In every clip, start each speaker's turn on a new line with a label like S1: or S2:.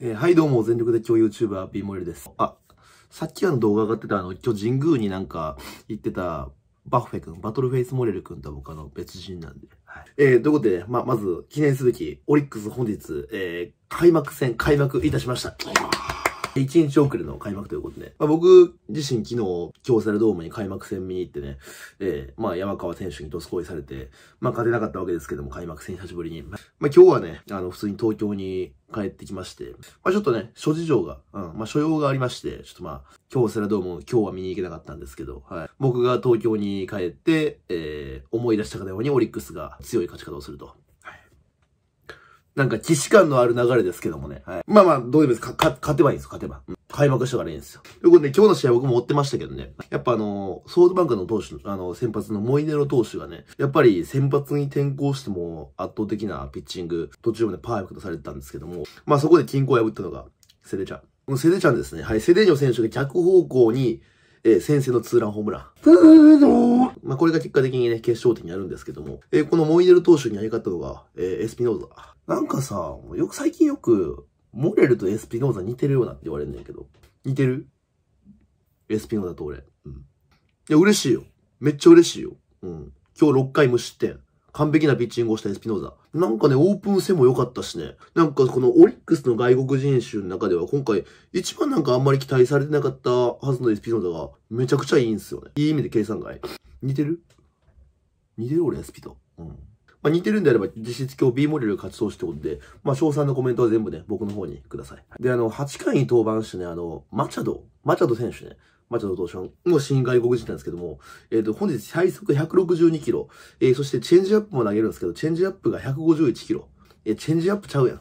S1: えー、はい、どうも、全力で今日 YouTuber、B モエルです。あ、さっきあの動画上がってた、あの、今日神宮になんか行ってた、バッフェ君、バトルフェイスモレル君とは僕あの別人なんで。はい。えー、ということで、ま、まず記念すべき、オリックス本日、えー、開幕戦開幕いたしました。で、1日遅れの開幕ということで、まあ、僕自身昨日、京セラドームに開幕戦見に行ってね、えー、まあ、山川選手にドスコイされて、まあ、勝てなかったわけですけども、開幕戦久しぶりに。まあ、今日はね、あの、普通に東京に帰ってきまして、まあ、ちょっとね、諸事情が、うん、まあ、所用がありまして、ちょっとまあ、京セラドーム、今日は見に行けなかったんですけど、はい。僕が東京に帰って、えー、思い出したかのようにオリックスが強い勝ち方をすると。なんか、既視感のある流れですけどもね。はい。まあまあ、どういうい味です。か、か、勝てばいいんですよ、勝てば。うん、開幕したからいいんですよ。ということで、今日の試合僕も追ってましたけどね。やっぱあの、ソードバンクの投手、あの、先発のモイネロ投手がね、やっぱり先発に転向しても圧倒的なピッチング、途中までパーフェクトされてたんですけども、まあそこで均衡を破ったのが、セデちゃん。セデちゃんですね。はい、セデニョ選手が逆方向に、えー、先生のツーランホームラン。まあ、これが結果的にね、決勝点になるんですけども、えー、このモイデル投手に相方が、えー、エスピノーザ。なんかさ、よく最近よく、モレルとエスピノーザ似てるようなって言われるんだけど。似てるエスピノーザと俺。うん。いや、嬉しいよ。めっちゃ嬉しいよ。うん。今日6回無失点。完璧なピッチングをしたエスピノーザ。なんかね、オープン戦も良かったしね。なんかこのオリックスの外国人種の中では今回一番なんかあんまり期待されてなかったはずのエスピノーザがめちゃくちゃいいんすよね。いい意味で計算外。似てる似てる俺エスピと。うん。まあ、似てるんであれば、実質今日 B モデル活動してことで、まあ、詳細のコメントは全部ね、僕の方にください。で、あの、8回に登板してね、あの、マチャド、マチャド選手ね、マチャド投手の新外国人なんですけども、えっ、ー、と、本日最速162キロ、えー、そしてチェンジアップも投げるんですけど、チェンジアップが151キロ。え、チェンジアップちゃうやん。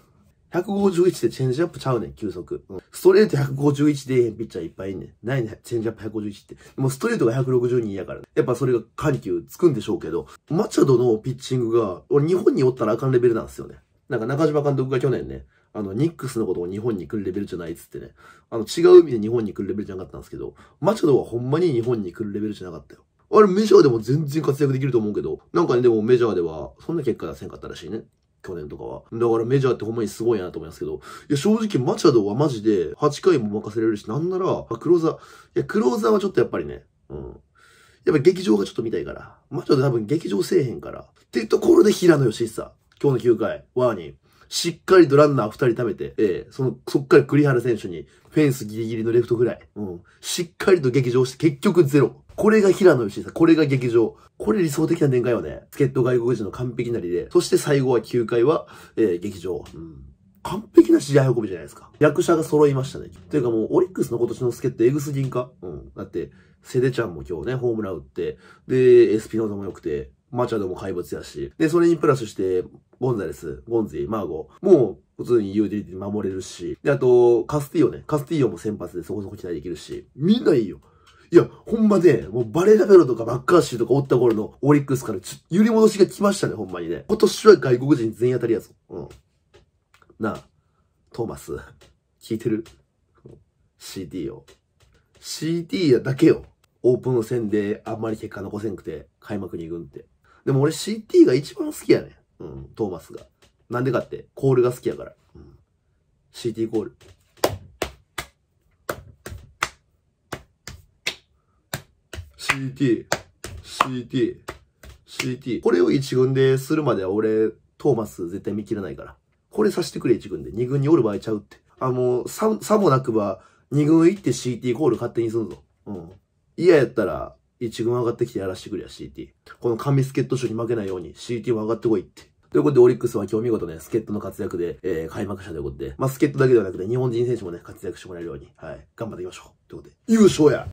S1: 151でチェンジアップちゃうねん、球速。うん、ストレート151でえへんピッチャーいっぱいいんねん。ないねん、チェンジアップ151って。もうストレートが162やから、ね、やっぱそれが緩急つくんでしょうけど、マチャドのピッチングが、俺日本におったらあかんレベルなんですよね。なんか中島監督が去年ね、あの、ニックスのことを日本に来るレベルじゃないっつってね。あの、違う意味で日本に来るレベルじゃなかったんですけど、マチャドはほんまに日本に来るレベルじゃなかったよ。あれメジャーでも全然活躍できると思うけど、なんかね、でもメジャーではそんな結果出せんかったらしいね。去年とかは。だからメジャーってほんまにすごいなと思いますけど、いや正直マチャドはマジで8回も任せられるし、なんなら、クローザー、いや、クローザーはちょっとやっぱりね、うん。やっぱ劇場がちょっと見たいから、マチャド多分劇場せえへんから。っていうところで平野義久、今日の9回、ワーニー。しっかりとランナー2人貯めて、ええー、その、そっから栗原選手に、フェンスギリギリのレフトフライ。うん。しっかりと劇場して、結局ゼロ。これが平野義さん。これが劇場。これ理想的な展開よね。ケット外国人の完璧なりで。そして最後は9回は、えー、劇場。うん。完璧な試合運びじゃないですか。役者が揃いましたね。というかもう、オリックスの今年の助っ人エグス銀かうん。だって、セデちゃんも今日ね、ホームラン打って、で、エスピノードも良くて、マチャドも怪物やし、で、それにプラスして、ゴンザレス、ゴンズイ、マーゴ、もう、普通にユーティ守れるし、で、あと、カスティーヨね、カスティーヨも先発でそこそこ期待できるし、みんないいよ。いや、ほんまね、もうバレラベロとかバッカーシーとかおった頃のオリックスから揺り戻しが来ましたね、ほんまにね。今年は外国人全員当たりやぞ。うん。なあ、トーマス、聞いてる ?CD を。CD だけよ。オープン戦であんまり結果残せんくて、開幕に行くんって。でも俺 CT が一番好きやねん。うん、トーマスが。なんでかって、コールが好きやから。うん、CT コール。CT、CT、CT。これを一軍でするまでは俺、トーマス絶対見切らないから。これさしてくれ1軍で。2軍におる場合ちゃうって。あ、もう、さ、さもなくば、2軍行って CT コール勝手にすんぞ。うん。嫌やったら、1軍上がってきてやらしてくれや、CT。この神助っ人賞に負けないように、CT も上がってこいって。ということで、オリックスは今日見事ね、助っ人の活躍で、えー、開幕したということで、まあ、助っ人だけではなくて、日本人選手もね、活躍してもらえるように、はい、頑張っていきましょう。ということで、優勝や